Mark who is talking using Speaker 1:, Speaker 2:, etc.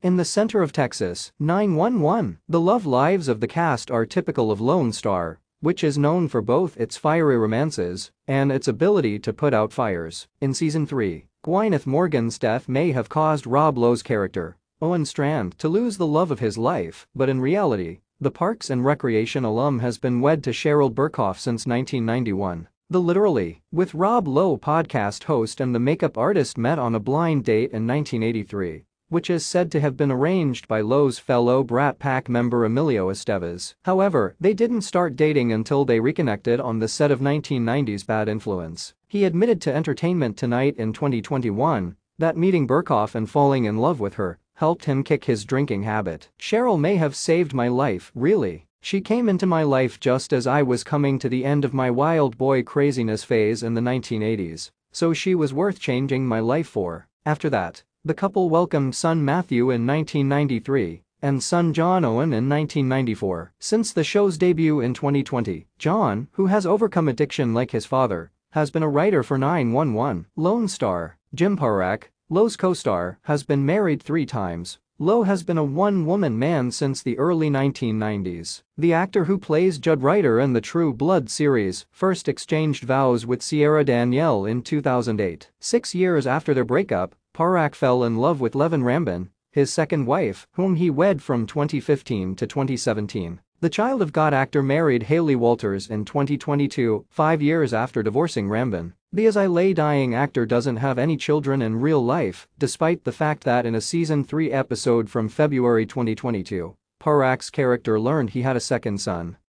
Speaker 1: In the center of Texas, 911, the love lives of the cast are typical of Lone Star, which is known for both its fiery romances and its ability to put out fires. In season 3, Gwyneth Morgan's death may have caused Rob Lowe's character, Owen Strand, to lose the love of his life, but in reality, the Parks and Recreation alum has been wed to Cheryl Burkhoff since 1991. The Literally, with Rob Lowe podcast host and the makeup artist met on a blind date in 1983 which is said to have been arranged by Lowe's fellow Brat Pack member Emilio Estevez. However, they didn't start dating until they reconnected on the set of 1990's Bad Influence. He admitted to Entertainment Tonight in 2021 that meeting Burkhoff and falling in love with her helped him kick his drinking habit. Cheryl may have saved my life, really. She came into my life just as I was coming to the end of my wild boy craziness phase in the 1980s, so she was worth changing my life for. After that, the couple welcomed son Matthew in 1993 and son John Owen in 1994. Since the show's debut in 2020, John, who has overcome addiction like his father, has been a writer for 911, Lone Star, Jim Parak, Lowe's co-star, has been married three times. Lowe has been a one-woman man since the early 1990s. The actor who plays Judd Ryder in the True Blood series first exchanged vows with Sierra Danielle in 2008. Six years after their breakup, Parak fell in love with Levin Rambin, his second wife, whom he wed from 2015 to 2017. The Child of God actor married Haley Walters in 2022, five years after divorcing Rambin. The as I lay dying actor doesn't have any children in real life, despite the fact that in a season 3 episode from February 2022, Parak's character learned he had a second son.